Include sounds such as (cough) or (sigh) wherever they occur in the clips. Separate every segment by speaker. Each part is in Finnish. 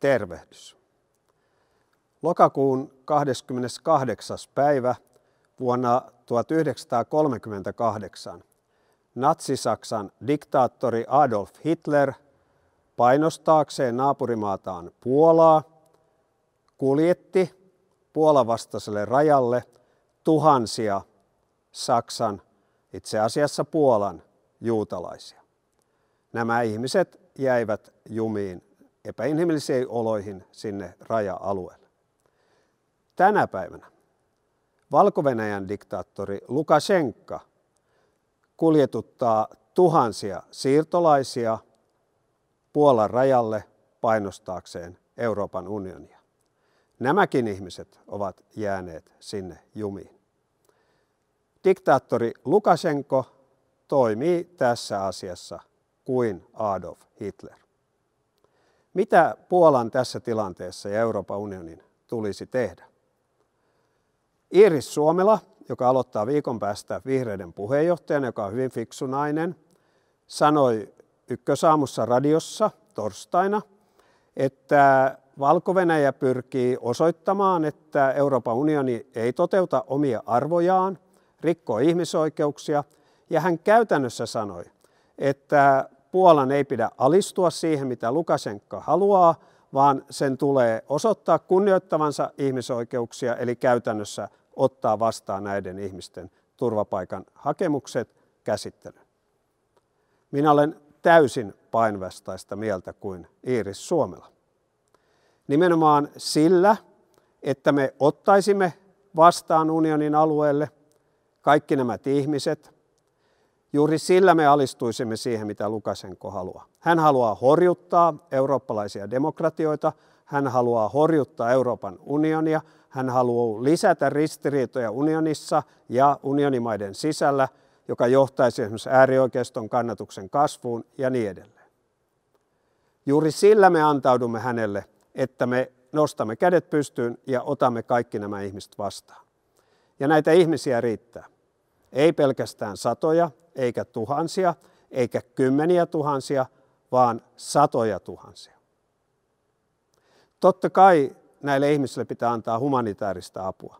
Speaker 1: Tervehdys. Lokakuun 28. päivä vuonna 1938 Natsi-Saksan diktaattori Adolf Hitler painostaakseen naapurimaataan Puolaa kuljetti Puolavastaiselle rajalle tuhansia Saksan itse asiassa Puolan juutalaisia. Nämä ihmiset jäivät jumiin epäinhimillisiin oloihin sinne raja-alueelle. Tänä päivänä valko diktaattori Lukashenka kuljetuttaa tuhansia siirtolaisia Puolan rajalle painostaakseen Euroopan unionia. Nämäkin ihmiset ovat jääneet sinne jumiin. Diktaattori Lukasenko toimii tässä asiassa kuin Adolf Hitler. Mitä Puolan tässä tilanteessa ja Euroopan unionin tulisi tehdä? Iiris Suomela, joka aloittaa viikon päästä vihreiden puheenjohtajana, joka on hyvin fiksu nainen, sanoi Ykkösaamussa radiossa torstaina, että valko pyrkii osoittamaan, että Euroopan unioni ei toteuta omia arvojaan rikkoo ihmisoikeuksia ja hän käytännössä sanoi, että Puolan ei pidä alistua siihen, mitä Lukasenka haluaa, vaan sen tulee osoittaa kunnioittavansa ihmisoikeuksia, eli käytännössä ottaa vastaan näiden ihmisten turvapaikan hakemukset käsittely. Minä olen täysin painvastaista mieltä kuin Iiris Suomella. Nimenomaan sillä, että me ottaisimme vastaan unionin alueelle kaikki nämä ihmiset, juuri sillä me alistuisimme siihen, mitä Lukasenko haluaa. Hän haluaa horjuttaa eurooppalaisia demokratioita, hän haluaa horjuttaa Euroopan unionia, hän haluaa lisätä ristiriitoja unionissa ja unionimaiden sisällä, joka johtaisi esimerkiksi äärioikeiston kannatuksen kasvuun ja niin edelleen. Juuri sillä me antaudumme hänelle, että me nostamme kädet pystyyn ja otamme kaikki nämä ihmiset vastaan. Ja näitä ihmisiä riittää. Ei pelkästään satoja, eikä tuhansia, eikä kymmeniä tuhansia, vaan satoja tuhansia. Totta kai näille ihmisille pitää antaa humanitaarista apua.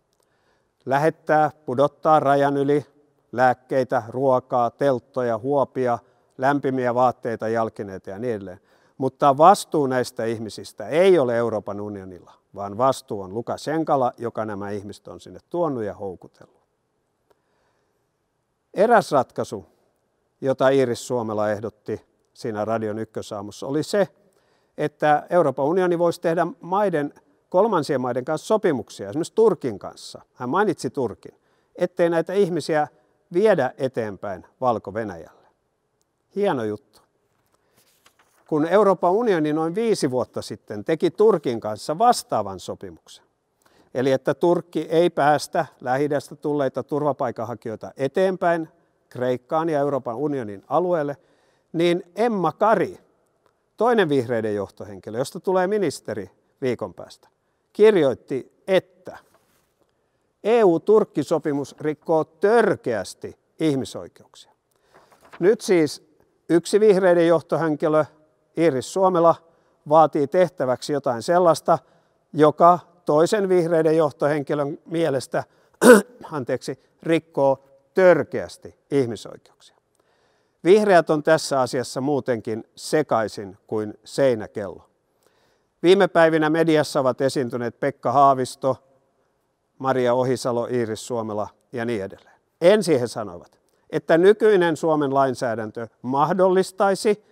Speaker 1: Lähettää, pudottaa rajan yli lääkkeitä, ruokaa, telttoja, huopia, lämpimiä vaatteita, jalkineita ja niin edelleen. Mutta vastuu näistä ihmisistä ei ole Euroopan unionilla, vaan vastuu on Lukashenkalla, joka nämä ihmiset on sinne tuonut ja houkutellut. Eräs ratkaisu, jota Iiris Suomela ehdotti siinä radion ykkösaamussa, oli se, että Euroopan unioni voisi tehdä maiden, kolmansien maiden kanssa sopimuksia, esimerkiksi Turkin kanssa. Hän mainitsi Turkin, ettei näitä ihmisiä viedä eteenpäin Valko-Venäjälle. Hieno juttu. Kun Euroopan unioni noin viisi vuotta sitten teki Turkin kanssa vastaavan sopimuksen, Eli että Turkki ei päästä lähidästä tulleita turvapaikanhakijoita eteenpäin Kreikkaan ja Euroopan unionin alueelle, niin Emma Kari, toinen vihreiden johtohenkilö, josta tulee ministeri viikon päästä, kirjoitti, että EU-Turkki-sopimus rikkoo törkeästi ihmisoikeuksia. Nyt siis yksi vihreiden johtohenkilö, Iris Suomela, vaatii tehtäväksi jotain sellaista, joka toisen vihreiden johtohenkilön mielestä (clears throat) anteeksi, rikkoo törkeästi ihmisoikeuksia. Vihreät on tässä asiassa muutenkin sekaisin kuin seinäkello. Viime päivinä mediassa ovat esiintyneet Pekka Haavisto, Maria Ohisalo, Iiris Suomela ja niin edelleen. Ensin he sanovat, että nykyinen Suomen lainsäädäntö mahdollistaisi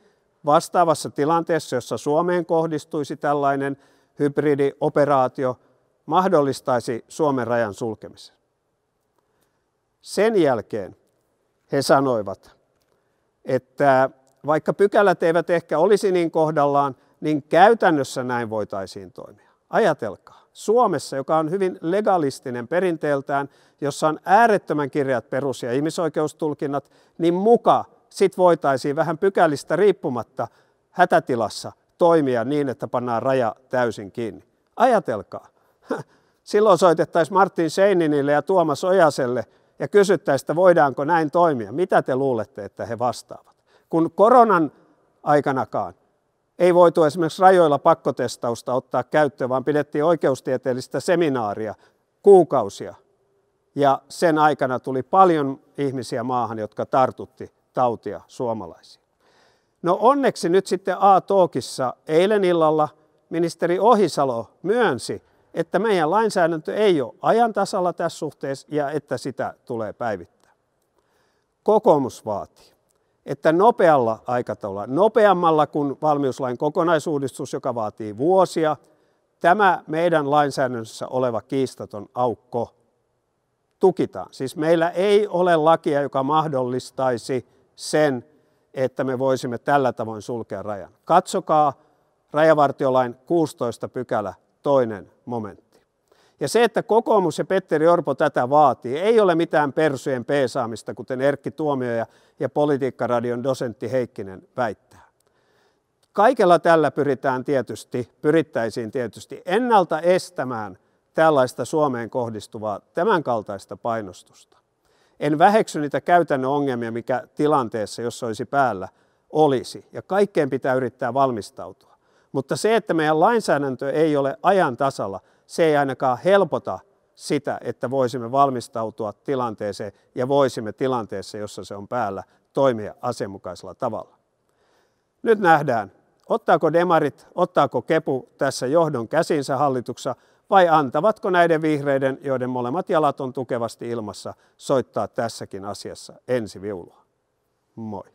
Speaker 1: vastaavassa tilanteessa, jossa Suomeen kohdistuisi tällainen hybridioperaatio, mahdollistaisi Suomen rajan sulkemisen. Sen jälkeen he sanoivat, että vaikka pykälät eivät ehkä olisi niin kohdallaan, niin käytännössä näin voitaisiin toimia. Ajatelkaa, Suomessa, joka on hyvin legalistinen perinteeltään, jossa on äärettömän kirjat perus- ja ihmisoikeustulkinnat, niin muka sit voitaisiin vähän pykälistä riippumatta hätätilassa toimia niin, että pannaan raja täysin kiinni. Ajatelkaa, (laughs) Silloin soitettaisiin Martin Seininille ja Tuomas Ojaselle ja kysyttäisiin, että voidaanko näin toimia. Mitä te luulette, että he vastaavat? Kun koronan aikanakaan ei voitu esimerkiksi rajoilla pakkotestausta ottaa käyttöön, vaan pidettiin oikeustieteellistä seminaaria kuukausia. Ja sen aikana tuli paljon ihmisiä maahan, jotka tartutti tautia suomalaisia. No onneksi nyt sitten A-Tookissa eilen illalla ministeri Ohisalo myönsi, että meidän lainsäädäntö ei ole ajan tasalla tässä suhteessa ja että sitä tulee päivittää. Kokoomus vaatii, että nopealla aikataululla, nopeammalla kuin valmiuslain kokonaisuudistus, joka vaatii vuosia, tämä meidän lainsäädännössä oleva kiistaton aukko tukitaan. Siis meillä ei ole lakia, joka mahdollistaisi sen, että me voisimme tällä tavoin sulkea rajan. Katsokaa rajavartiolain 16 pykälä toinen momentti. Ja se, että kokoomus ja Petteri Orpo tätä vaatii, ei ole mitään persujen peesaamista, kuten Erkki Tuomio ja Politiikkaradion dosentti Heikkinen väittää. Kaikella tällä pyritään tietysti, pyrittäisiin tietysti ennalta estämään tällaista Suomeen kohdistuvaa tämänkaltaista painostusta. En väheksy niitä käytännön ongelmia, mikä tilanteessa, jos olisi päällä, olisi. Ja kaikkeen pitää yrittää valmistautua. Mutta se, että meidän lainsäädäntö ei ole ajan tasalla, se ei ainakaan helpota sitä, että voisimme valmistautua tilanteeseen ja voisimme tilanteessa, jossa se on päällä, toimia asianmukaisella tavalla. Nyt nähdään, ottaako demarit, ottaako kepu tässä johdon käsinsä hallituksessa vai antavatko näiden vihreiden, joiden molemmat jalat on tukevasti ilmassa, soittaa tässäkin asiassa ensi viulua. Moi.